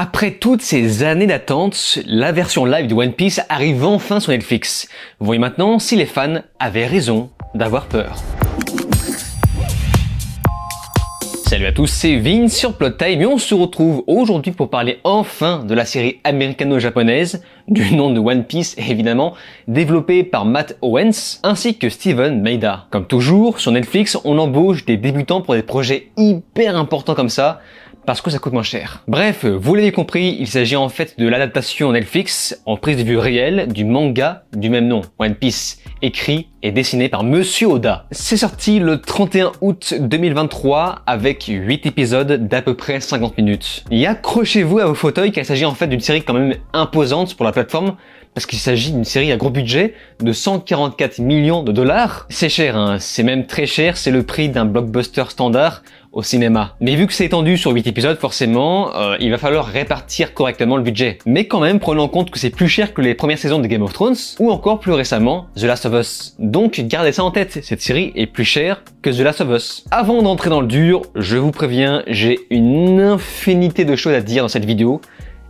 Après toutes ces années d'attente, la version live de One Piece arrive enfin sur Netflix. Voyez maintenant si les fans avaient raison d'avoir peur. Salut à tous, c'est Vin sur Plot Time et on se retrouve aujourd'hui pour parler enfin de la série américano-japonaise du nom de One Piece évidemment, développée par Matt Owens ainsi que Steven Maida. Comme toujours, sur Netflix, on embauche des débutants pour des projets hyper importants comme ça parce que ça coûte moins cher. Bref, vous l'avez compris, il s'agit en fait de l'adaptation Netflix en prise de vue réelle du manga du même nom, One Piece, écrit et dessiné par Monsieur Oda. C'est sorti le 31 août 2023 avec 8 épisodes d'à peu près 50 minutes. Et accrochez-vous à vos fauteuils car il s'agit en fait d'une série quand même imposante pour la plateforme parce qu'il s'agit d'une série à gros budget de 144 millions de dollars. C'est cher, hein. c'est même très cher, c'est le prix d'un blockbuster standard au cinéma. Mais vu que c'est étendu sur 8 épisodes, forcément, euh, il va falloir répartir correctement le budget. Mais quand même, prenons en compte que c'est plus cher que les premières saisons de Game of Thrones, ou encore plus récemment, The Last of Us. Donc gardez ça en tête, cette série est plus chère que The Last of Us. Avant d'entrer dans le dur, je vous préviens, j'ai une infinité de choses à dire dans cette vidéo,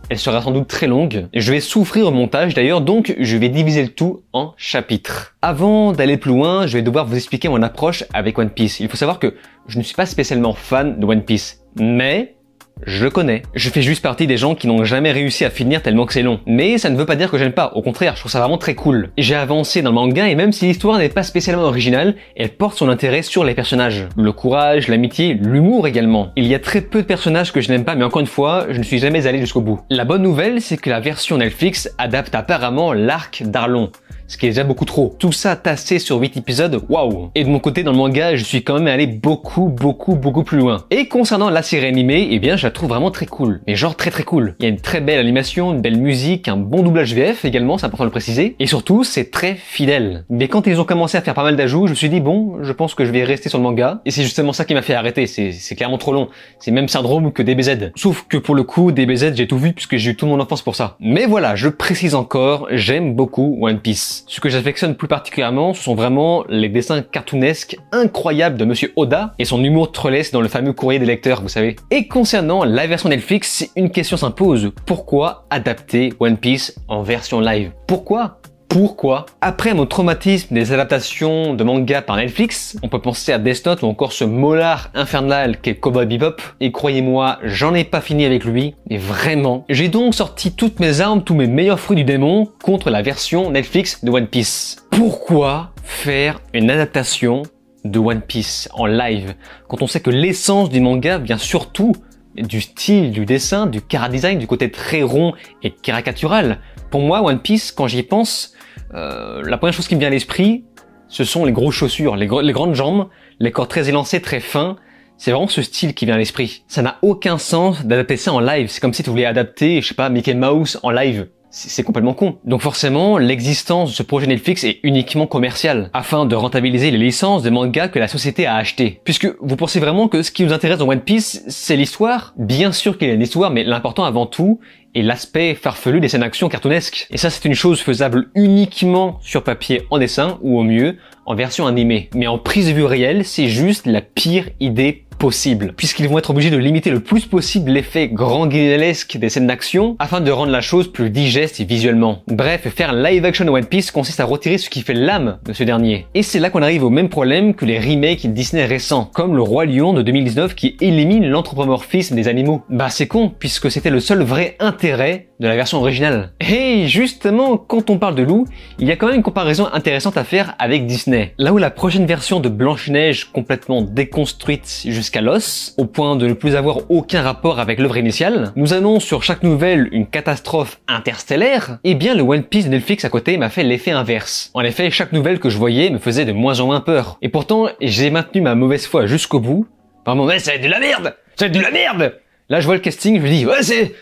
elle sera sans doute très longue. Je vais souffrir au montage d'ailleurs, donc je vais diviser le tout en chapitres. Avant d'aller plus loin, je vais devoir vous expliquer mon approche avec One Piece. Il faut savoir que je ne suis pas spécialement fan de One Piece, mais je connais. Je fais juste partie des gens qui n'ont jamais réussi à finir tellement que c'est long. Mais ça ne veut pas dire que j'aime pas. Au contraire, je trouve ça vraiment très cool. J'ai avancé dans le manga et même si l'histoire n'est pas spécialement originale, elle porte son intérêt sur les personnages. Le courage, l'amitié, l'humour également. Il y a très peu de personnages que je n'aime pas, mais encore une fois, je ne suis jamais allé jusqu'au bout. La bonne nouvelle, c'est que la version Netflix adapte apparemment l'arc d'Arlon ce qui est déjà beaucoup trop. Tout ça tassé sur 8 épisodes, waouh Et de mon côté, dans le manga, je suis quand même allé beaucoup, beaucoup, beaucoup plus loin. Et concernant la série animée, eh bien, je la trouve vraiment très cool. Mais genre très très cool. Il y a une très belle animation, une belle musique, un bon doublage VF également, c'est important de le préciser. Et surtout, c'est très fidèle. Mais quand ils ont commencé à faire pas mal d'ajouts, je me suis dit, bon, je pense que je vais rester sur le manga. Et c'est justement ça qui m'a fait arrêter, c'est clairement trop long. C'est même syndrome que DBZ. Sauf que pour le coup, DBZ, j'ai tout vu puisque j'ai eu toute mon enfance pour ça. Mais voilà, je précise encore, j'aime beaucoup One Piece. Ce que j'affectionne plus particulièrement, ce sont vraiment les dessins cartoonesques incroyables de Monsieur Oda et son humour trollesque dans le fameux courrier des lecteurs, vous savez. Et concernant la version Netflix, une question s'impose. Pourquoi adapter One Piece en version live Pourquoi pourquoi Après mon traumatisme des adaptations de manga par Netflix, on peut penser à Death Note ou encore ce molar infernal qu'est Cowboy Bebop, et croyez-moi, j'en ai pas fini avec lui, mais vraiment. J'ai donc sorti toutes mes armes, tous mes meilleurs fruits du démon contre la version Netflix de One Piece. Pourquoi faire une adaptation de One Piece en live quand on sait que l'essence du manga vient surtout du style, du dessin, du chara-design, du côté très rond et caricatural. Pour moi, One Piece, quand j'y pense, euh, la première chose qui me vient à l'esprit, ce sont les grosses chaussures, les, les, grandes jambes, les corps très élancés, très fins. C'est vraiment ce style qui vient à l'esprit. Ça n'a aucun sens d'adapter ça en live. C'est comme si tu voulais adapter, je sais pas, Mickey Mouse en live c'est complètement con. Donc forcément, l'existence de ce projet Netflix est uniquement commerciale, afin de rentabiliser les licences de mangas que la société a achetées. Puisque vous pensez vraiment que ce qui nous intéresse dans One Piece, c'est l'histoire Bien sûr qu'il y a une histoire, mais l'important avant tout est l'aspect farfelu des scènes d'action cartoonesques. Et ça, c'est une chose faisable uniquement sur papier en dessin, ou au mieux, en version animée. Mais en prise de vue réelle, c'est juste la pire idée possible, puisqu'ils vont être obligés de limiter le plus possible l'effet grand guignolesque des scènes d'action afin de rendre la chose plus digeste visuellement. Bref, faire live action One Piece consiste à retirer ce qui fait l'âme de ce dernier. Et c'est là qu'on arrive au même problème que les remakes Disney récents, comme le Roi Lion de 2019 qui élimine l'anthropomorphisme des animaux. Bah c'est con, puisque c'était le seul vrai intérêt de la version originale. Et justement, quand on parle de loup, il y a quand même une comparaison intéressante à faire avec Disney. Là où la prochaine version de Blanche-Neige complètement déconstruite Scalos, au point de ne plus avoir aucun rapport avec l'œuvre initiale, nous annonce sur chaque nouvelle une catastrophe interstellaire, et eh bien le One Piece de Netflix à côté m'a fait l'effet inverse. En effet, chaque nouvelle que je voyais me faisait de moins en moins peur. Et pourtant, j'ai maintenu ma mauvaise foi jusqu'au bout. Vraiment, mais ça a de la merde Ça de la merde Là, je vois le casting, je me dis, ouais, c'est...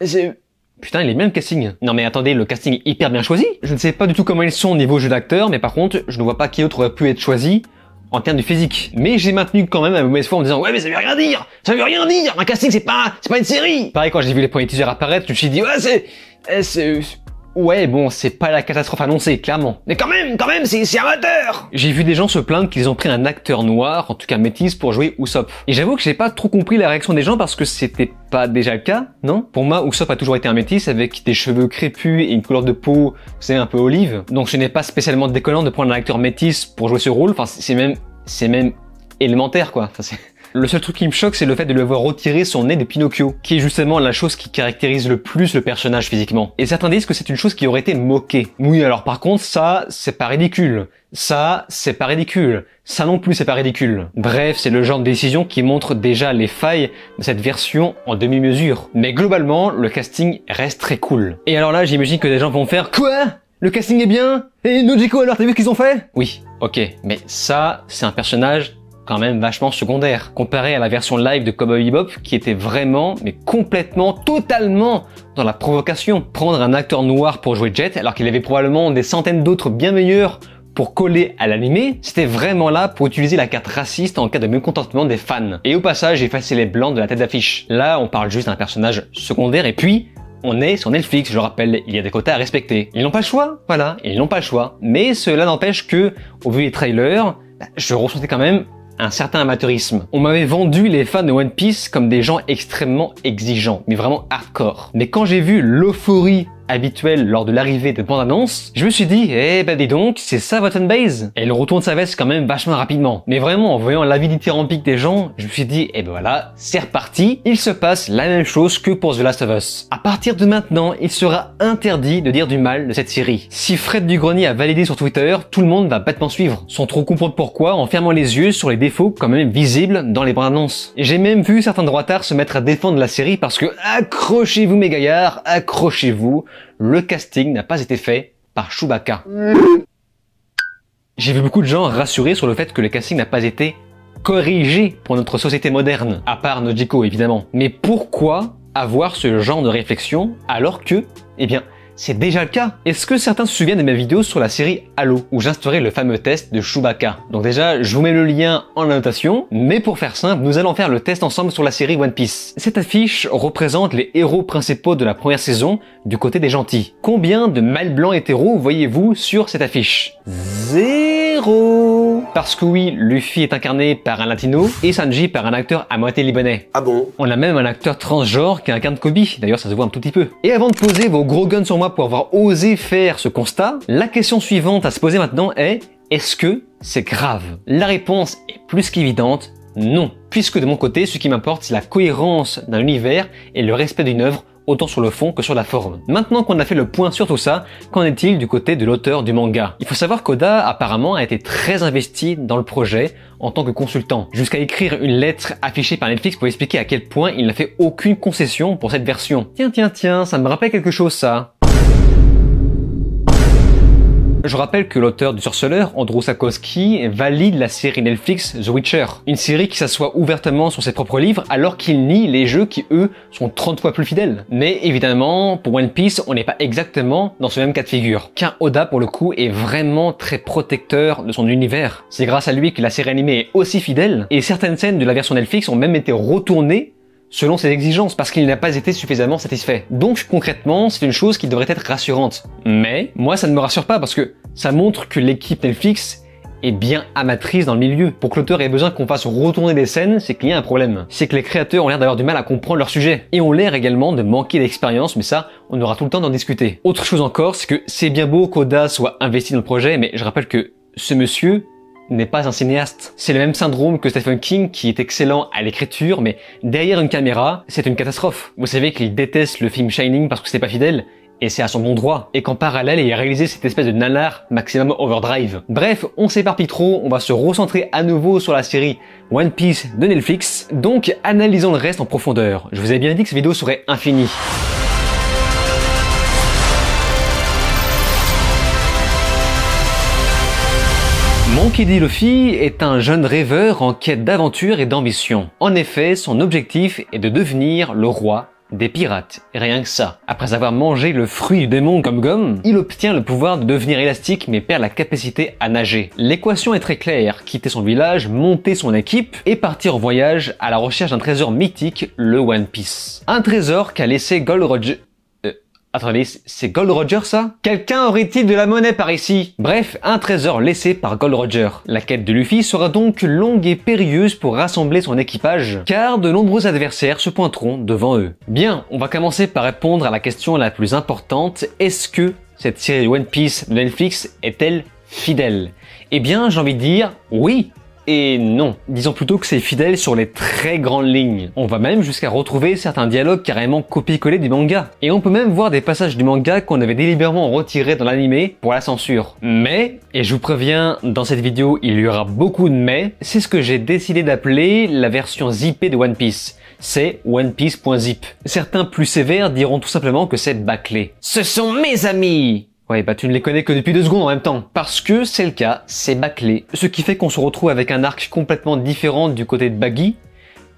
c'est... Putain, il est bien le casting. Non mais attendez, le casting est hyper bien choisi. Je ne sais pas du tout comment ils sont au niveau jeu d'acteur, mais par contre, je ne vois pas qui autre aurait pu être choisi en termes de physique. Mais j'ai maintenu quand même un mauvais foi en disant ouais mais ça veut rien dire, ça veut rien dire. Un casting c'est pas c'est pas une série. Pareil quand j'ai vu les premiers teasers apparaître, je me suis dit ouais c'est eh, Ouais, bon, c'est pas la catastrophe annoncée, clairement. Mais quand même, quand même, c'est amateur J'ai vu des gens se plaindre qu'ils ont pris un acteur noir, en tout cas métis, pour jouer Usopp. Et j'avoue que j'ai pas trop compris la réaction des gens parce que c'était pas déjà le cas, non Pour moi, Usopp a toujours été un métis avec des cheveux crépus et une couleur de peau, vous savez, un peu olive. Donc ce n'est pas spécialement déconnant de prendre un acteur métis pour jouer ce rôle, enfin c'est même... c'est même élémentaire quoi. c'est... Le seul truc qui me choque, c'est le fait de lui voir retirer son nez de Pinocchio, qui est justement la chose qui caractérise le plus le personnage physiquement. Et certains disent que c'est une chose qui aurait été moquée. Oui, alors par contre, ça, c'est pas ridicule. Ça, c'est pas ridicule. Ça non plus, c'est pas ridicule. Bref, c'est le genre de décision qui montre déjà les failles de cette version en demi-mesure. Mais globalement, le casting reste très cool. Et alors là, j'imagine que des gens vont faire Quoi Le casting est bien Et Nojiko alors, t'as vu ce qu'ils ont fait Oui, ok, mais ça, c'est un personnage quand même vachement secondaire, comparé à la version live de Cowboy Bebop qui était vraiment, mais complètement, totalement dans la provocation. Prendre un acteur noir pour jouer Jet alors qu'il avait probablement des centaines d'autres bien meilleurs pour coller à l'animé, c'était vraiment là pour utiliser la carte raciste en cas de mécontentement des fans. Et au passage, effacer les blancs de la tête d'affiche. Là, on parle juste d'un personnage secondaire et puis, on est sur Netflix, je rappelle, il y a des quotas à respecter. Ils n'ont pas le choix, voilà, ils n'ont pas le choix. Mais cela n'empêche que, au vu des trailers, bah, je ressentais quand même un certain amateurisme. On m'avait vendu les fans de One Piece comme des gens extrêmement exigeants, mais vraiment hardcore. Mais quand j'ai vu l'euphorie habituel lors de l'arrivée de bandes annonces, je me suis dit, eh ben dis donc, c'est ça votre fanbase Et elle retourne sa veste quand même vachement rapidement. Mais vraiment, en voyant l'avidité rampique des gens, je me suis dit, eh ben voilà, c'est reparti, il se passe la même chose que pour The Last of Us. À partir de maintenant, il sera interdit de dire du mal de cette série. Si Fred Dugrenier a validé sur Twitter, tout le monde va bêtement suivre, sans trop comprendre pourquoi, en fermant les yeux sur les défauts quand même visibles dans les bandes annonces. J'ai même vu certains droitards se mettre à défendre la série parce que accrochez-vous mes gaillards, accrochez-vous, le casting n'a pas été fait par Chewbacca. J'ai vu beaucoup de gens rassurés sur le fait que le casting n'a pas été corrigé pour notre société moderne, à part Nojiko évidemment. Mais pourquoi avoir ce genre de réflexion alors que, eh bien, c'est déjà le cas. Est-ce que certains se souviennent de ma vidéo sur la série Halo, où j'instaurais le fameux test de Chewbacca Donc déjà, je vous mets le lien en annotation, mais pour faire simple, nous allons faire le test ensemble sur la série One Piece. Cette affiche représente les héros principaux de la première saison du côté des gentils. Combien de mâles blancs hétéros voyez-vous sur cette affiche Zéro Parce que oui, Luffy est incarné par un latino et Sanji par un acteur à moitié libanais. Ah bon On a même un acteur transgenre qui incarne Kobe, d'ailleurs ça se voit un tout petit peu. Et avant de poser vos gros guns sur moi pour avoir osé faire ce constat. La question suivante à se poser maintenant est est-ce que c'est grave La réponse est plus qu'évidente, non. Puisque de mon côté, ce qui m'importe, c'est la cohérence d'un univers et le respect d'une œuvre autant sur le fond que sur la forme. Maintenant qu'on a fait le point sur tout ça, qu'en est-il du côté de l'auteur du manga Il faut savoir qu'Oda apparemment a été très investi dans le projet en tant que consultant, jusqu'à écrire une lettre affichée par Netflix pour expliquer à quel point il n'a fait aucune concession pour cette version. Tiens, tiens, tiens, ça me rappelle quelque chose ça. Je rappelle que l'auteur du Sorceleur, Andrew Sakowski, valide la série Netflix The Witcher, une série qui s'assoit ouvertement sur ses propres livres alors qu'il nie les jeux qui eux sont 30 fois plus fidèles. Mais évidemment, pour One Piece, on n'est pas exactement dans ce même cas de figure, car Oda pour le coup est vraiment très protecteur de son univers. C'est grâce à lui que la série animée est aussi fidèle, et certaines scènes de la version Netflix ont même été retournées selon ses exigences parce qu'il n'a pas été suffisamment satisfait. Donc concrètement, c'est une chose qui devrait être rassurante. Mais moi, ça ne me rassure pas parce que ça montre que l'équipe Netflix est bien amatrice dans le milieu. Pour que l'auteur ait besoin qu'on fasse retourner des scènes, c'est qu'il y a un problème. C'est que les créateurs ont l'air d'avoir du mal à comprendre leur sujet. Et ont l'air également de manquer d'expérience, mais ça, on aura tout le temps d'en discuter. Autre chose encore, c'est que c'est bien beau qu'Oda soit investi dans le projet, mais je rappelle que ce monsieur n'est pas un cinéaste. C'est le même syndrome que Stephen King qui est excellent à l'écriture, mais derrière une caméra, c'est une catastrophe. Vous savez qu'il déteste le film Shining parce que c'est pas fidèle, et c'est à son bon droit, et qu'en parallèle il a réalisé cette espèce de nanar maximum overdrive. Bref, on s'éparpille trop, on va se recentrer à nouveau sur la série One Piece de Netflix, donc analysons le reste en profondeur. Je vous ai bien dit que cette vidéo serait infinie. Monkey D. Luffy est un jeune rêveur en quête d'aventure et d'ambition. En effet, son objectif est de devenir le roi des pirates, rien que ça. Après avoir mangé le fruit du démon comme gomme, il obtient le pouvoir de devenir élastique mais perd la capacité à nager. L'équation est très claire, quitter son village, monter son équipe et partir en voyage à la recherche d'un trésor mythique, le One Piece. Un trésor qu'a laissé Gold Roger... Attendez, c'est Gold Roger ça Quelqu'un aurait-il de la monnaie par ici Bref, un trésor laissé par Gold Roger. La quête de Luffy sera donc longue et périlleuse pour rassembler son équipage, car de nombreux adversaires se pointeront devant eux. Bien, on va commencer par répondre à la question la plus importante, est-ce que cette série One Piece de Netflix est-elle fidèle Eh bien, j'ai envie de dire oui et non. Disons plutôt que c'est fidèle sur les très grandes lignes. On va même jusqu'à retrouver certains dialogues carrément copier collés du manga. Et on peut même voir des passages du manga qu'on avait délibérément retirés dans l'anime pour la censure. Mais, et je vous préviens, dans cette vidéo il y aura beaucoup de mais, c'est ce que j'ai décidé d'appeler la version zippée de One Piece. C'est One Piece.zip. Certains plus sévères diront tout simplement que c'est bâclé. Ce sont mes amis Ouais, bah tu ne les connais que depuis deux secondes en même temps. Parce que c'est le cas, c'est bâclé. Ce qui fait qu'on se retrouve avec un arc complètement différent du côté de Baggy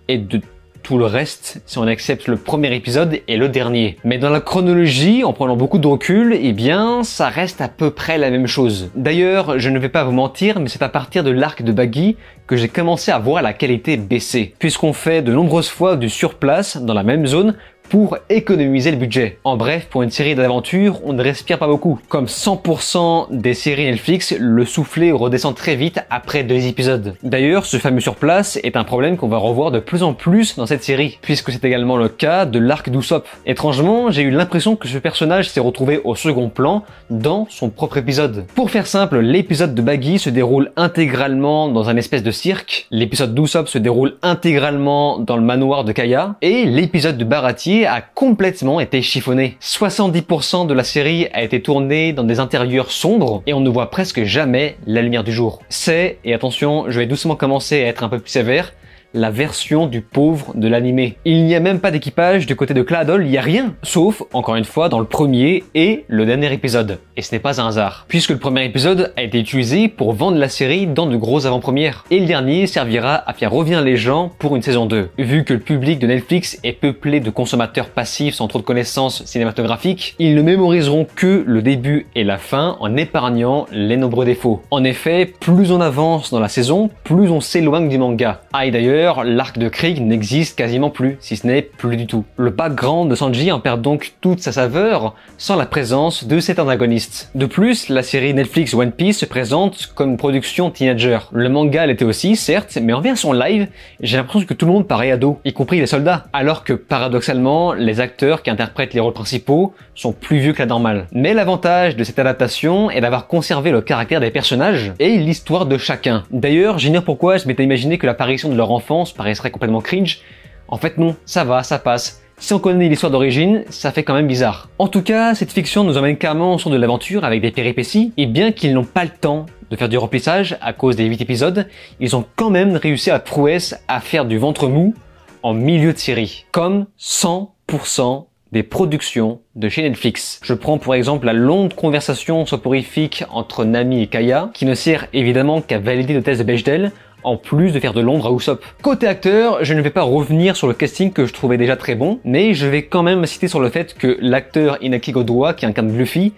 et de tout le reste si on accepte le premier épisode et le dernier. Mais dans la chronologie, en prenant beaucoup de recul, eh bien, ça reste à peu près la même chose. D'ailleurs, je ne vais pas vous mentir, mais c'est à partir de l'arc de Baggy que j'ai commencé à voir la qualité baisser, puisqu'on fait de nombreuses fois du surplace dans la même zone pour économiser le budget. En bref, pour une série d'aventures, on ne respire pas beaucoup. Comme 100% des séries Netflix, le soufflet redescend très vite après deux épisodes. D'ailleurs, ce fameux surplace est un problème qu'on va revoir de plus en plus dans cette série, puisque c'est également le cas de l'arc d'Usopp. Étrangement, j'ai eu l'impression que ce personnage s'est retrouvé au second plan dans son propre épisode. Pour faire simple, l'épisode de Baggy se déroule intégralement dans un espèce de cirque, l'épisode d'Usopp se déroule intégralement dans le manoir de Kaya, et l'épisode de Baratier a complètement été chiffonné. 70% de la série a été tournée dans des intérieurs sombres et on ne voit presque jamais la lumière du jour. C'est, et attention, je vais doucement commencer à être un peu plus sévère, la version du pauvre de l'animé. Il n'y a même pas d'équipage du côté de Cladol, il n'y a rien, sauf, encore une fois, dans le premier et le dernier épisode. Et ce n'est pas un hasard, puisque le premier épisode a été utilisé pour vendre la série dans de grosses avant-premières, et le dernier servira à faire revenir les gens pour une saison 2. Vu que le public de Netflix est peuplé de consommateurs passifs sans trop de connaissances cinématographiques, ils ne mémoriseront que le début et la fin en épargnant les nombreux défauts. En effet, plus on avance dans la saison, plus on s'éloigne du manga. Ah d'ailleurs, l'arc de Krieg n'existe quasiment plus, si ce n'est plus du tout. Le pas grand de Sanji en perd donc toute sa saveur sans la présence de cet antagoniste. De plus, la série Netflix One Piece se présente comme une production teenager. Le manga l'était aussi, certes, mais en version live, j'ai l'impression que tout le monde paraît ado, y compris les soldats. Alors que paradoxalement, les acteurs qui interprètent les rôles principaux sont plus vieux que la normale. Mais l'avantage de cette adaptation est d'avoir conservé le caractère des personnages et l'histoire de chacun. D'ailleurs, j'ignore pourquoi je m'étais imaginé que l'apparition de leur enfant ça complètement cringe, en fait non, ça va, ça passe. Si on connaît l'histoire d'origine, ça fait quand même bizarre. En tout cas, cette fiction nous emmène carrément sur de l'aventure avec des péripéties, et bien qu'ils n'ont pas le temps de faire du remplissage à cause des huit épisodes, ils ont quand même réussi à prouesse à faire du ventre mou en milieu de série, comme 100% des productions de chez Netflix. Je prends pour exemple la longue conversation soporifique entre Nami et Kaya, qui ne sert évidemment qu'à valider le test de Bechdel en plus de faire de Londres à Usopp. Côté acteur, je ne vais pas revenir sur le casting que je trouvais déjà très bon, mais je vais quand même citer sur le fait que l'acteur Inaki Godoy qui incarne Luffy,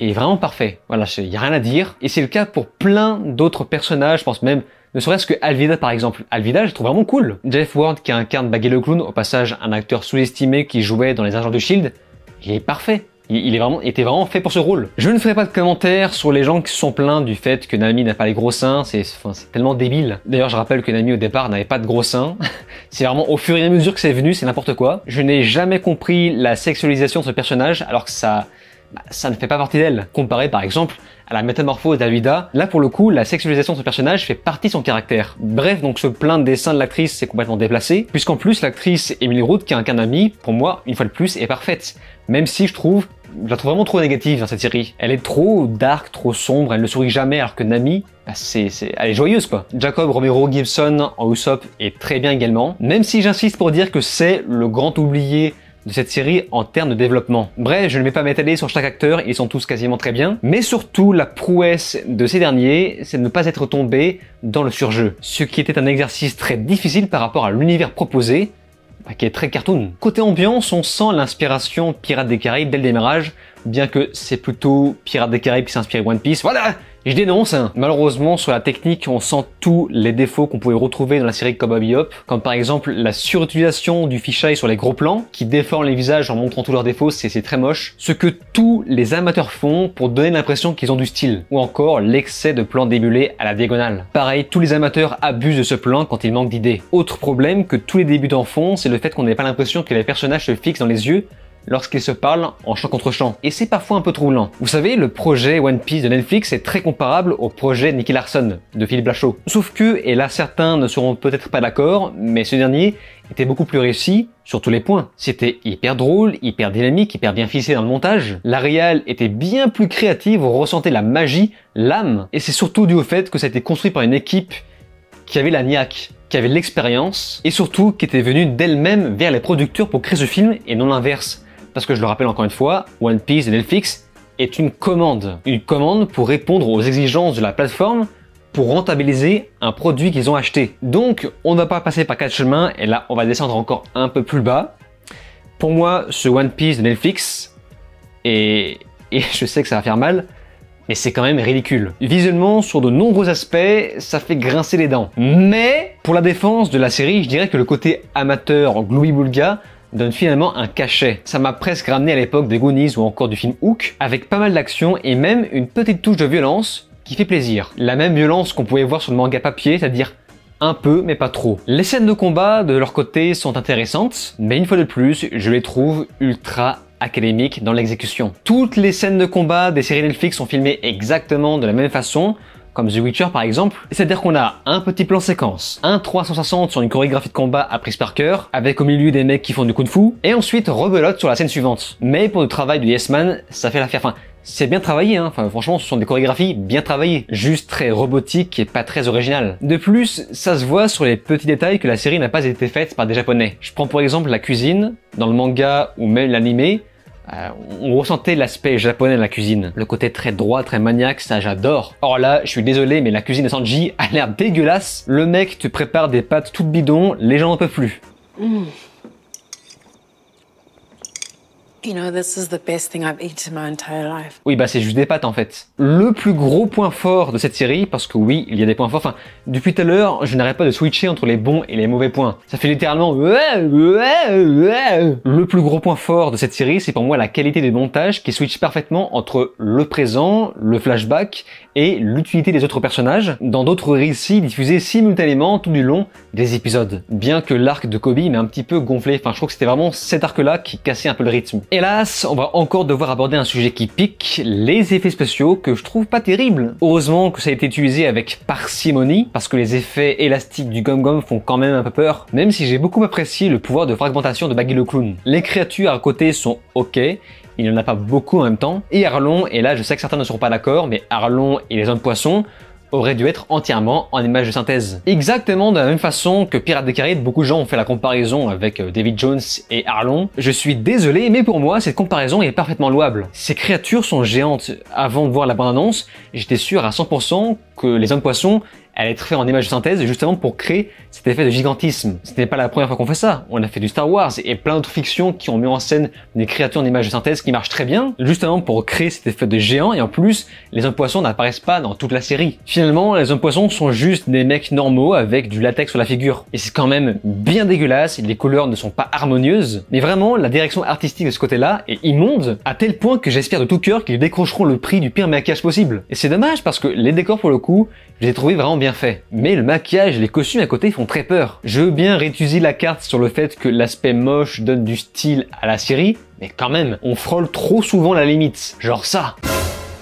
est vraiment parfait. Voilà, il n'y a rien à dire. Et c'est le cas pour plein d'autres personnages, je pense même ne serait-ce que Alvida par exemple. Alvida, je trouve vraiment cool. Jeff Ward qui incarne Baggy le Clown, au passage un acteur sous-estimé qui jouait dans Les Agents du Shield, il est parfait il, est vraiment, était vraiment fait pour ce rôle. Je ne ferai pas de commentaires sur les gens qui sont plaints du fait que Nami n'a pas les gros seins, c'est tellement débile. D'ailleurs, je rappelle que Nami au départ n'avait pas de gros seins. c'est vraiment au fur et à mesure que c'est venu, c'est n'importe quoi. Je n'ai jamais compris la sexualisation de ce personnage alors que ça, bah, ça ne fait pas partie d'elle. Comparé par exemple à la métamorphose d'Avida. là pour le coup, la sexualisation de ce personnage fait partie de son caractère. Bref, donc ce plein de seins de l'actrice, c'est complètement déplacé, puisqu'en plus l'actrice Emily Root, qui incarne Ami, pour moi, une fois de plus, est parfaite. Même si je trouve je la trouve vraiment trop négative dans hein, cette série. Elle est trop dark, trop sombre, elle ne sourit jamais alors que Nami, bah c'est, elle est joyeuse quoi. Jacob Romero Gibson en Usopp est très bien également, même si j'insiste pour dire que c'est le grand oublié de cette série en termes de développement. Bref, je ne vais pas m'étaler sur chaque acteur, ils sont tous quasiment très bien, mais surtout la prouesse de ces derniers, c'est de ne pas être tombé dans le surjeu, ce qui était un exercice très difficile par rapport à l'univers proposé, bah, qui est très cartoon. Côté ambiance, on sent l'inspiration Pirates des Caraïbes dès le démarrage, bien que c'est plutôt Pirates des Caraïbes qui s'inspire One Piece. Voilà je dénonce, hein. malheureusement sur la technique on sent tous les défauts qu'on pouvait retrouver dans la série Cowboy Hop, comme par exemple la surutilisation du fisheye sur les gros plans, qui déforme les visages en montrant tous leurs défauts, c'est très moche, ce que tous les amateurs font pour donner l'impression qu'ils ont du style, ou encore l'excès de plans débulés à la diagonale. Pareil, tous les amateurs abusent de ce plan quand ils manquent d'idées. Autre problème que tous les débutants font, c'est le fait qu'on n'ait pas l'impression que les personnages se fixent dans les yeux, lorsqu'ils se parlent en chant contre chant. Et c'est parfois un peu troublant. Vous savez, le projet One Piece de Netflix est très comparable au projet Nicky Larson de Philippe Lachaud. Sauf que, et là certains ne seront peut-être pas d'accord, mais ce dernier était beaucoup plus réussi sur tous les points. C'était hyper drôle, hyper dynamique, hyper bien ficelé dans le montage. La était bien plus créative, on ressentait la magie, l'âme. Et c'est surtout dû au fait que ça a été construit par une équipe qui avait la niaque, qui avait l'expérience, et surtout qui était venue d'elle-même vers les producteurs pour créer ce film et non l'inverse. Parce que je le rappelle encore une fois, One Piece de Netflix est une commande. Une commande pour répondre aux exigences de la plateforme pour rentabiliser un produit qu'ils ont acheté. Donc, on ne va pas passer par quatre chemins et là, on va descendre encore un peu plus bas. Pour moi, ce One Piece de Netflix, et, je sais que ça va faire mal, mais c'est quand même ridicule. Visuellement, sur de nombreux aspects, ça fait grincer les dents. Mais, pour la défense de la série, je dirais que le côté amateur gloui bulga, donne finalement un cachet. Ça m'a presque ramené à l'époque des Goonies ou encore du film Hook, avec pas mal d'action et même une petite touche de violence qui fait plaisir. La même violence qu'on pouvait voir sur le manga papier, c'est-à-dire un peu, mais pas trop. Les scènes de combat, de leur côté, sont intéressantes, mais une fois de plus, je les trouve ultra académiques dans l'exécution. Toutes les scènes de combat des séries Netflix sont filmées exactement de la même façon, comme The Witcher par exemple. C'est-à-dire qu'on a un petit plan séquence, un 360 sur une chorégraphie de combat à prise par cœur, avec au milieu des mecs qui font du kung-fu, et ensuite rebelote sur la scène suivante. Mais pour le travail du Yes Man, ça fait l'affaire. Enfin, c'est bien travaillé, hein. enfin franchement ce sont des chorégraphies bien travaillées, juste très robotiques et pas très originales. De plus, ça se voit sur les petits détails que la série n'a pas été faite par des japonais. Je prends pour exemple la cuisine, dans le manga ou même l'animé, euh, on ressentait l'aspect japonais de la cuisine. Le côté très droit, très maniaque, ça j'adore. Or là, je suis désolé, mais la cuisine de Sanji a l'air dégueulasse. Le mec te prépare des pâtes toutes bidons, les gens n'en peuvent plus. Mmh. Oui, bah c'est juste des pâtes en fait. Le plus gros point fort de cette série, parce que oui, il y a des points forts, enfin, depuis tout à l'heure, je n'arrête pas de switcher entre les bons et les mauvais points. Ça fait littéralement... Le plus gros point fort de cette série, c'est pour moi la qualité des montages qui switch parfaitement entre le présent, le flashback et l'utilité des autres personnages dans d'autres récits diffusés simultanément tout du long des épisodes. Bien que l'arc de Kobe m'ait un petit peu gonflé, enfin je trouve que c'était vraiment cet arc-là qui cassait un peu le rythme. Hélas, on va encore devoir aborder un sujet qui pique, les effets spéciaux que je trouve pas terribles. Heureusement que ça a été utilisé avec parcimonie, parce que les effets élastiques du Gum Gum font quand même un peu peur, même si j'ai beaucoup apprécié le pouvoir de fragmentation de Baggy le Clown. Les créatures à côté sont ok, il n'y en a pas beaucoup en même temps, et Arlon, et là je sais que certains ne seront pas d'accord, mais Arlon et les hommes poissons aurait dû être entièrement en image de synthèse. Exactement de la même façon que Pirates des Caraïbes, beaucoup de gens ont fait la comparaison avec euh, David Jones et Arlon. Je suis désolé, mais pour moi, cette comparaison est parfaitement louable. Ces créatures sont géantes. Avant de voir la bande-annonce, j'étais sûr à 100% que les hommes poissons elle est faite en images de synthèse justement pour créer cet effet de gigantisme. Ce n'est pas la première fois qu'on fait ça. On a fait du Star Wars et plein d'autres fictions qui ont mis en scène des créatures en images de synthèse qui marchent très bien, justement pour créer cet effet de géant. Et en plus, les hommes poissons n'apparaissent pas dans toute la série. Finalement, les hommes poissons sont juste des mecs normaux avec du latex sur la figure. Et c'est quand même bien dégueulasse. Les couleurs ne sont pas harmonieuses. Mais vraiment, la direction artistique de ce côté-là est immonde à tel point que j'espère de tout cœur qu'ils décrocheront le prix du pire maquillage possible. Et c'est dommage parce que les décors pour le coup, je les ai trouvés vraiment bien fait. Mais le maquillage, et les costumes à côté font très peur. Je veux bien réutiliser la carte sur le fait que l'aspect moche donne du style à la série, mais quand même, on frôle trop souvent la limite. Genre ça.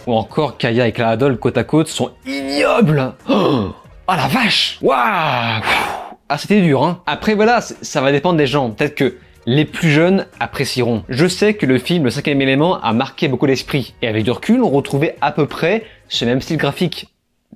Ou encore Kaya et Clara côte à côte sont ignobles. Oh, oh, la vache Waouh Ah c'était dur hein. Après voilà, ça va dépendre des gens. Peut-être que les plus jeunes apprécieront. Je sais que le film Le cinquième élément a marqué beaucoup d'esprit, et avec du recul, on retrouvait à peu près ce même style graphique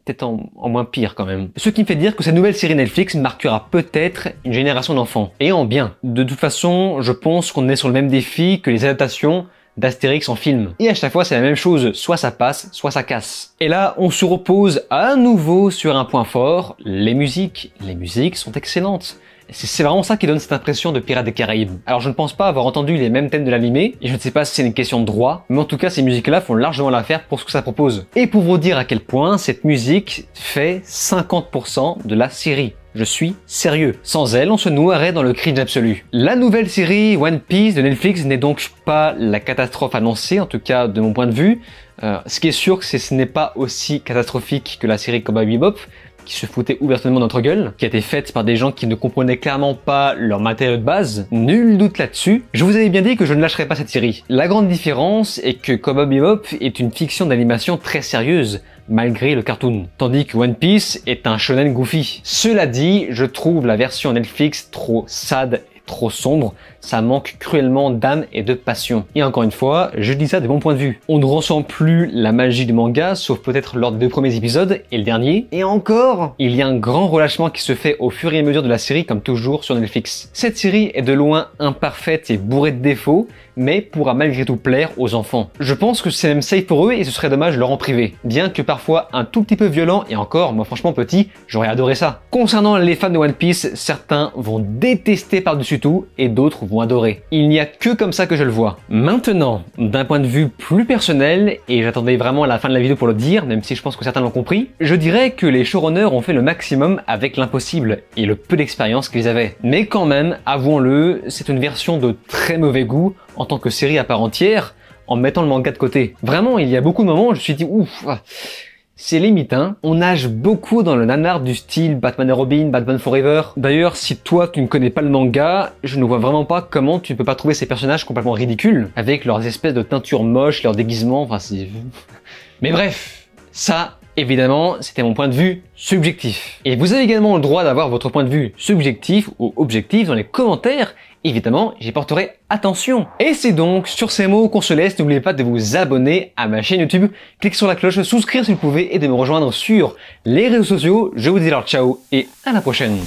peut-être en, moins pire quand même. Ce qui me fait dire que cette nouvelle série Netflix marquera peut-être une génération d'enfants. Et en bien. De toute façon, je pense qu'on est sur le même défi que les adaptations d'Astérix en film. Et à chaque fois, c'est la même chose, soit ça passe, soit ça casse. Et là, on se repose à nouveau sur un point fort, les musiques. Les musiques sont excellentes. C'est vraiment ça qui donne cette impression de Pirates des Caraïbes. Alors je ne pense pas avoir entendu les mêmes thèmes de l'animé, et je ne sais pas si c'est une question de droit, mais en tout cas ces musiques-là font largement l'affaire pour ce que ça propose. Et pour vous dire à quel point cette musique fait 50% de la série. Je suis sérieux. Sans elle, on se noierait dans le cringe absolu. La nouvelle série One Piece de Netflix n'est donc pas la catastrophe annoncée, en tout cas de mon point de vue. Euh, ce qui est sûr, c'est ce n'est pas aussi catastrophique que la série Cowboy Bebop, qui se foutait ouvertement de notre gueule, qui a été faite par des gens qui ne comprenaient clairement pas leur matériau de base, nul doute là-dessus. Je vous avais bien dit que je ne lâcherais pas cette série. La grande différence est que Cowboy Hop est une fiction d'animation très sérieuse, malgré le cartoon, tandis que One Piece est un shonen goofy. Cela dit, je trouve la version Netflix trop sad et trop sombre, ça manque cruellement d'âme et de passion. Et encore une fois, je dis ça de mon point de vue. On ne ressent plus la magie du manga, sauf peut-être lors des deux premiers épisodes et le dernier. Et encore, il y a un grand relâchement qui se fait au fur et à mesure de la série, comme toujours sur Netflix. Cette série est de loin imparfaite et bourrée de défauts, mais pourra malgré tout plaire aux enfants. Je pense que c'est même safe pour eux et ce serait dommage de leur en priver. Bien que parfois un tout petit peu violent, et encore, moi franchement petit, j'aurais adoré ça. Concernant les fans de One Piece, certains vont détester par-dessus tout et d'autres vont il n'y a que comme ça que je le vois. Maintenant, d'un point de vue plus personnel, et j'attendais vraiment à la fin de la vidéo pour le dire, même si je pense que certains l'ont compris, je dirais que les showrunners ont fait le maximum avec l'impossible et le peu d'expérience qu'ils avaient. Mais quand même, avouons-le, c'est une version de très mauvais goût en tant que série à part entière, en mettant le manga de côté. Vraiment, il y a beaucoup de moments où je me suis dit, ouf, c'est limite, hein. on nage beaucoup dans le nanar du style Batman et Robin, Batman Forever. D'ailleurs, si toi tu ne connais pas le manga, je ne vois vraiment pas comment tu ne peux pas trouver ces personnages complètement ridicules, avec leurs espèces de teintures moches, leurs déguisements, enfin c'est... Mais bref, ça, évidemment, c'était mon point de vue subjectif. Et vous avez également le droit d'avoir votre point de vue subjectif ou objectif dans les commentaires évidemment, j'y porterai attention. Et c'est donc sur ces mots qu'on se laisse. N'oubliez pas de vous abonner à ma chaîne YouTube, cliquez sur la cloche, souscrire si vous pouvez et de me rejoindre sur les réseaux sociaux. Je vous dis alors ciao et à la prochaine.